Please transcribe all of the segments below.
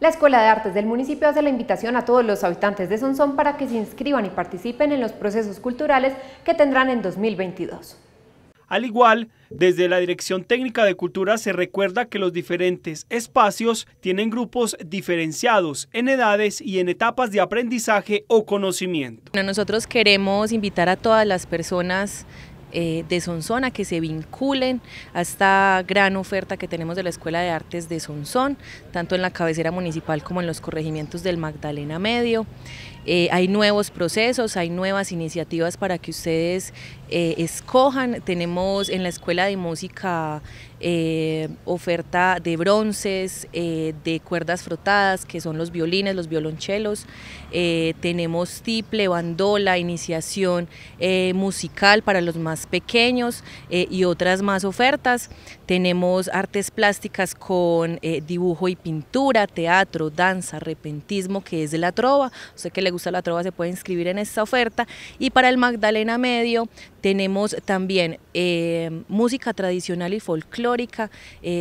La Escuela de Artes del municipio hace la invitación a todos los habitantes de Sonsón para que se inscriban y participen en los procesos culturales que tendrán en 2022. Al igual, desde la Dirección Técnica de Cultura se recuerda que los diferentes espacios tienen grupos diferenciados en edades y en etapas de aprendizaje o conocimiento. Nosotros queremos invitar a todas las personas eh, de Sonsona que se vinculen a esta gran oferta que tenemos de la Escuela de Artes de Sonsón, tanto en la cabecera municipal como en los corregimientos del Magdalena Medio. Eh, hay nuevos procesos, hay nuevas iniciativas para que ustedes eh, escojan. Tenemos en la Escuela de Música eh, oferta de bronces, de cuerdas frotadas, que son los violines, los violonchelos. tenemos tiple, bandola, iniciación musical para los más pequeños eh, y otras más ofertas. Tenemos artes plásticas con eh, dibujo y pintura, teatro, danza, repentismo, que es de la trova. usted que le gusta la trova, se puede inscribir en esta oferta. Y para el Magdalena Medio tenemos también eh, música tradicional y folclórica,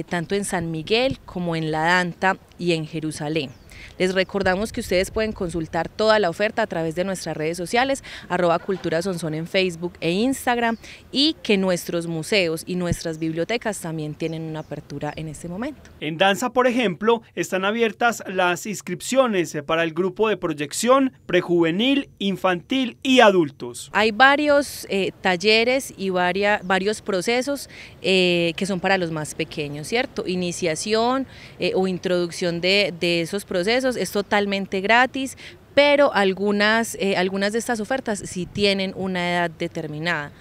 tanto en San Miguel como en La Danta y en Jerusalén. Les recordamos que ustedes pueden consultar toda la oferta a través de nuestras redes sociales, arroba Cultura en Facebook e Instagram, y que nuestros museos y nuestras bibliotecas también tienen una apertura en este momento. En danza, por ejemplo, están abiertas las inscripciones para el grupo de proyección prejuvenil, infantil y adultos. Hay varios eh, talleres y varios procesos eh, que son para los más pequeños, ¿cierto? Iniciación eh, o introducción de esos procesos es totalmente gratis, pero algunas, eh, algunas de estas ofertas sí tienen una edad determinada.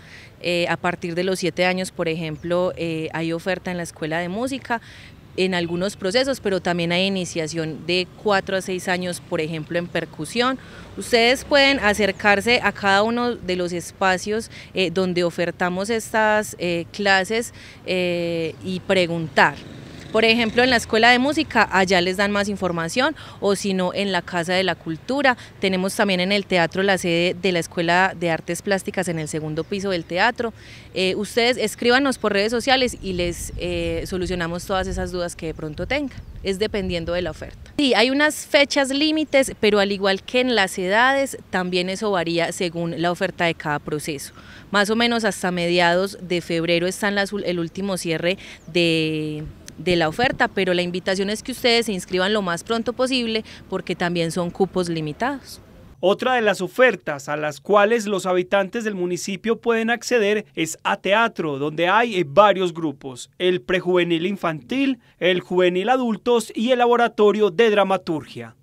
Eh, a partir de los siete años, por ejemplo, eh, hay oferta en la escuela de música, en algunos procesos, pero también hay iniciación de cuatro a seis años, por ejemplo, en percusión. Ustedes pueden acercarse a cada uno de los espacios donde ofertamos estas clases y preguntar. Por ejemplo, en la Escuela de Música, allá les dan más información, o si no, en la Casa de la Cultura. Tenemos también en el teatro la sede de la Escuela de Artes Plásticas en el segundo piso del teatro. Eh, ustedes escríbanos por redes sociales y les eh, solucionamos todas esas dudas que de pronto tengan. Es dependiendo de la oferta. Sí, hay unas fechas límites, pero al igual que en las edades, también eso varía según la oferta de cada proceso. Más o menos hasta mediados de febrero está el último cierre de de la oferta, pero la invitación es que ustedes se inscriban lo más pronto posible porque también son cupos limitados. Otra de las ofertas a las cuales los habitantes del municipio pueden acceder es a teatro, donde hay varios grupos, el prejuvenil infantil, el juvenil adultos y el laboratorio de dramaturgia.